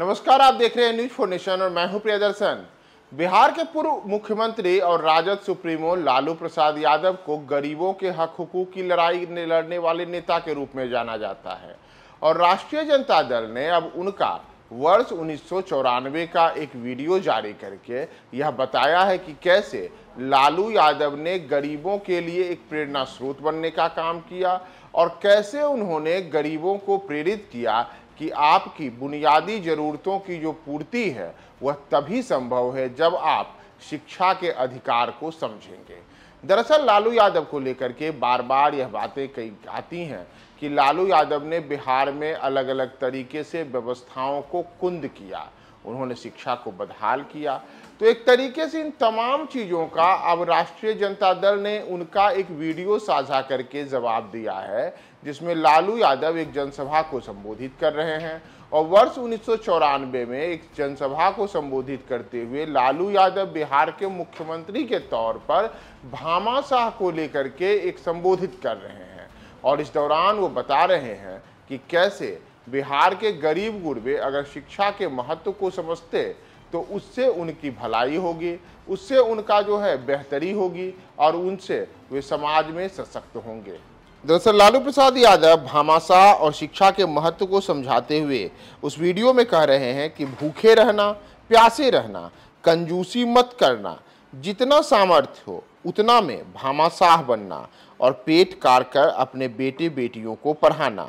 नमस्कार आप देख रहे हैं न्यूज फोर नेशन और मैं हूं प्रियदर्शन बिहार के पूर्व मुख्यमंत्री और राजद सुप्रीमो लालू प्रसाद यादव को गरीबों के हक हकूक की लड़ाई लड़ने वाले नेता के रूप में जाना जाता है और राष्ट्रीय जनता दल ने अब उनका वर्ष उन्नीस का एक वीडियो जारी करके यह बताया है कि कैसे लालू यादव ने गरीबों के लिए एक प्रेरणा स्रोत बनने का काम किया और कैसे उन्होंने गरीबों को प्रेरित किया कि आपकी बुनियादी ज़रूरतों की जो पूर्ति है वह तभी संभव है जब आप शिक्षा के अधिकार को समझेंगे दरअसल लालू यादव को लेकर के बार बार यह बातें कई आती हैं कि लालू यादव ने बिहार में अलग अलग तरीके से व्यवस्थाओं को कुंद किया उन्होंने शिक्षा को बदहाल किया तो एक तरीके से इन तमाम चीज़ों का अब राष्ट्रीय जनता दल ने उनका एक वीडियो साझा करके जवाब दिया है जिसमें लालू यादव एक जनसभा को संबोधित कर रहे हैं और वर्ष उन्नीस में एक जनसभा को संबोधित करते हुए लालू यादव बिहार के मुख्यमंत्री के तौर पर भामा शाह को लेकर के एक संबोधित कर रहे हैं और इस दौरान वो बता रहे हैं कि कैसे बिहार के गरीब गुरबे अगर शिक्षा के महत्व को समझते तो उससे उनकी भलाई होगी उससे उनका जो है बेहतरी होगी और उनसे वे समाज में सशक्त होंगे दरअसल लालू प्रसाद यादव भामाशा और शिक्षा के महत्व को समझाते हुए उस वीडियो में कह रहे हैं कि भूखे रहना प्यासे रहना कंजूसी मत करना जितना सामर्थ्य हो उतना में भामाशाह बनना और पेट कार कर अपने बेटे बेटियों को पढ़ाना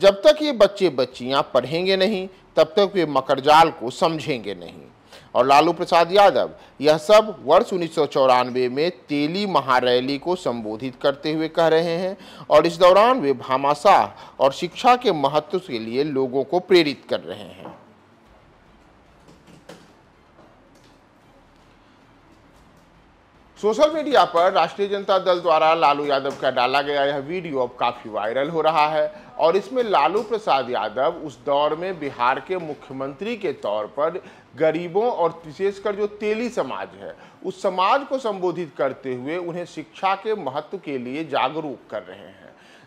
जब तक ये बच्चे बच्चियाँ पढ़ेंगे नहीं तब तक वे मकरजाल को समझेंगे नहीं और लालू प्रसाद यादव यह सब वर्ष उन्नीस में तेली महारैली को संबोधित करते हुए कह रहे हैं और इस दौरान वे भामाशाह और शिक्षा के महत्व के लिए लोगों को प्रेरित कर रहे हैं सोशल मीडिया पर राष्ट्रीय जनता दल द्वारा लालू यादव का डाला गया यह वीडियो अब काफ़ी वायरल हो रहा है और इसमें लालू प्रसाद यादव उस दौर में बिहार के मुख्यमंत्री के तौर पर गरीबों और विशेषकर जो तेली समाज है उस समाज को संबोधित करते हुए उन्हें शिक्षा के महत्व के लिए जागरूक कर रहे हैं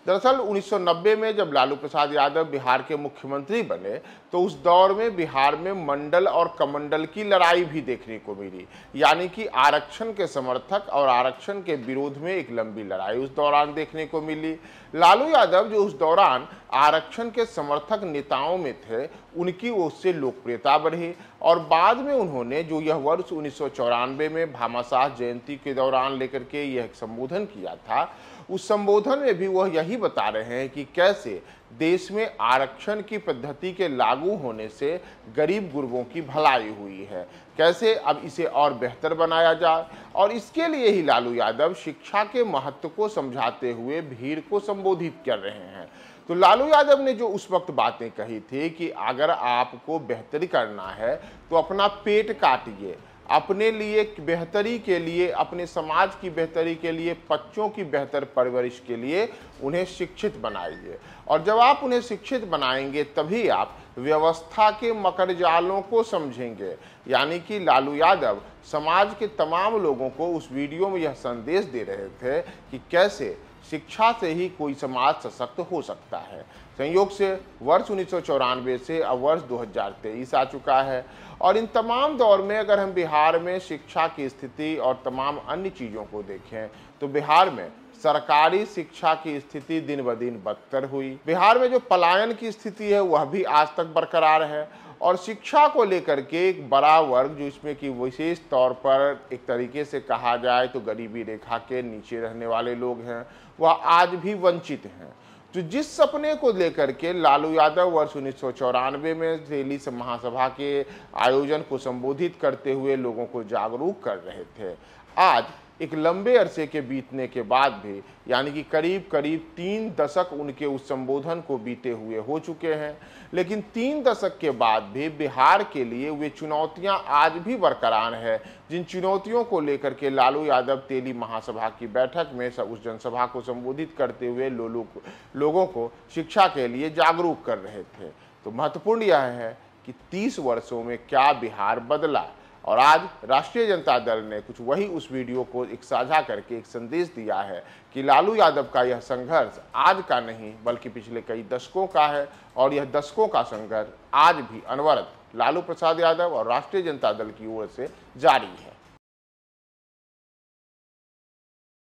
दरअसल 1990 में जब लालू प्रसाद यादव बिहार के मुख्यमंत्री बने तो उस दौर में बिहार में मंडल और कमंडल की लड़ाई भी देखने को मिली यानी कि आरक्षण के समर्थक और आरक्षण के विरोध में एक लंबी लड़ाई उस दौरान देखने को मिली लालू यादव जो उस दौरान दौरान आरक्षण के समर्थक नेताओं में थे उनकी उससे लोकप्रियता बढ़ी और बाद में उन्होंने जो यह वर्ष उन्नीस में भामाशाह जयंती के दौरान लेकर के यह संबोधन किया था उस संबोधन में भी वह यही बता रहे हैं कि कैसे देश में आरक्षण की पद्धति के लागू होने से गरीब गुरबों की भलाई हुई है कैसे अब इसे और बेहतर बनाया जाए और इसके लिए ही लालू यादव शिक्षा के महत्व को समझाते हुए भीड़ को संबोधित कर रहे हैं तो लालू यादव ने जो उस वक्त बातें कही थी कि अगर आपको बेहतरी करना है तो अपना पेट काटिए अपने लिए बेहतरी के लिए अपने समाज की बेहतरी के लिए बच्चों की बेहतर परवरिश के लिए उन्हें शिक्षित बनाइए और जब आप उन्हें शिक्षित बनाएंगे तभी आप व्यवस्था के मकर जालों को समझेंगे यानी कि लालू यादव समाज के तमाम लोगों को उस वीडियो में यह संदेश दे रहे थे कि कैसे शिक्षा से ही कोई समाज सशक्त हो सकता है संयोग से वर्ष उन्नीस से अब वर्ष 2023 आ चुका है और इन तमाम दौर में अगर हम बिहार में शिक्षा की स्थिति और तमाम अन्य चीज़ों को देखें तो बिहार में सरकारी शिक्षा की स्थिति दिन ब दिन बदतर हुई बिहार में जो पलायन की स्थिति है वह भी आज तक बरकरार है और शिक्षा को लेकर के एक बड़ा वर्ग जो इसमें कि विशेष तौर पर एक तरीके से कहा जाए तो गरीबी रेखा के नीचे रहने वाले लोग हैं वह आज भी वंचित हैं तो जिस सपने को लेकर के लालू यादव वर्ष उन्नीस में दिल्ली से महासभा के आयोजन को संबोधित करते हुए लोगों को जागरूक कर रहे थे आज एक लंबे अरसे के बीतने के बाद भी यानी कि करीब करीब तीन दशक उनके उस संबोधन को बीते हुए हो चुके हैं लेकिन तीन दशक के बाद भी बिहार के लिए वे चुनौतियां आज भी बरकरार है जिन चुनौतियों को लेकर के लालू यादव तेली महासभा की बैठक में उस जनसभा को संबोधित करते हुए लो, लोगों को शिक्षा के लिए जागरूक कर रहे थे तो महत्वपूर्ण यह है कि तीस वर्षों में क्या बिहार बदला और आज राष्ट्रीय जनता दल ने कुछ वही उस वीडियो को एक साझा करके एक संदेश दिया है कि लालू यादव का यह संघर्ष आज का नहीं बल्कि पिछले कई दशकों का है और यह दशकों का संघर्ष आज भी अनवरत लालू प्रसाद यादव और राष्ट्रीय जनता दल की ओर से जारी है